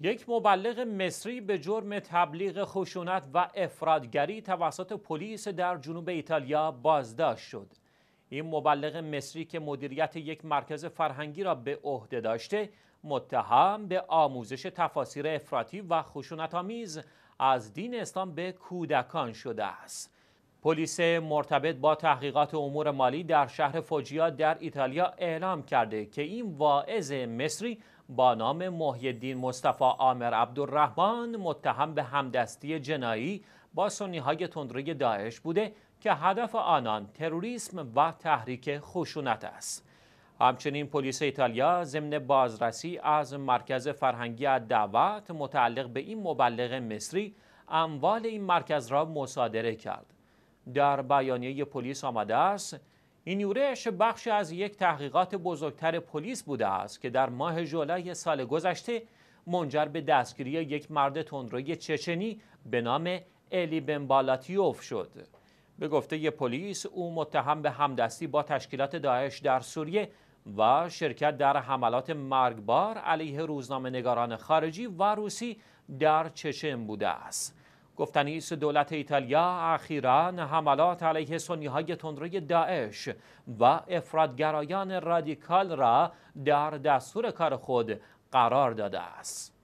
یک مبلغ مصری به جرم تبلیغ خشونت و افرادگری توسط پلیس در جنوب ایتالیا بازداشت شد. این مبلغ مصری که مدیریت یک مرکز فرهنگی را به عهده داشته متهم به آموزش تفاسیر افراطی و خشونت آمیز از دین اسلام به کودکان شده است. پلیس مرتبط با تحقیقات امور مالی در شهر فوجیا در ایتالیا اعلام کرده که این واعظ مصری با نام محیدین مصطفی آمر عبدالرحمن متهم به همدستی جنایی با سنی های تندروی داعش بوده که هدف آنان تروریسم و تحریک خشونت است. همچنین پلیس ایتالیا ضمن بازرسی از مرکز فرهنگی دعوت متعلق به این مبلغ مصری اموال این مرکز را مصادره کرد. در بیانیه پلیس آمده است این یورش بخشی از یک تحقیقات بزرگتر پلیس بوده است که در ماه جولای سال گذشته منجر به دستگیری یک مرد تندروی چچنی به نام الی بالاتیوف شد. به گفته پلیس او متهم به همدستی با تشکیلات داعش در سوریه و شرکت در حملات مرگبار علیه روزنامه نگاران خارجی و روسی در چچن بوده است. گفتنیست دولت ایتالیا اخیرا حملات علیه سنی های تندروی داعش و افرادگرایان رادیکال را در دستور کار خود قرار داده است.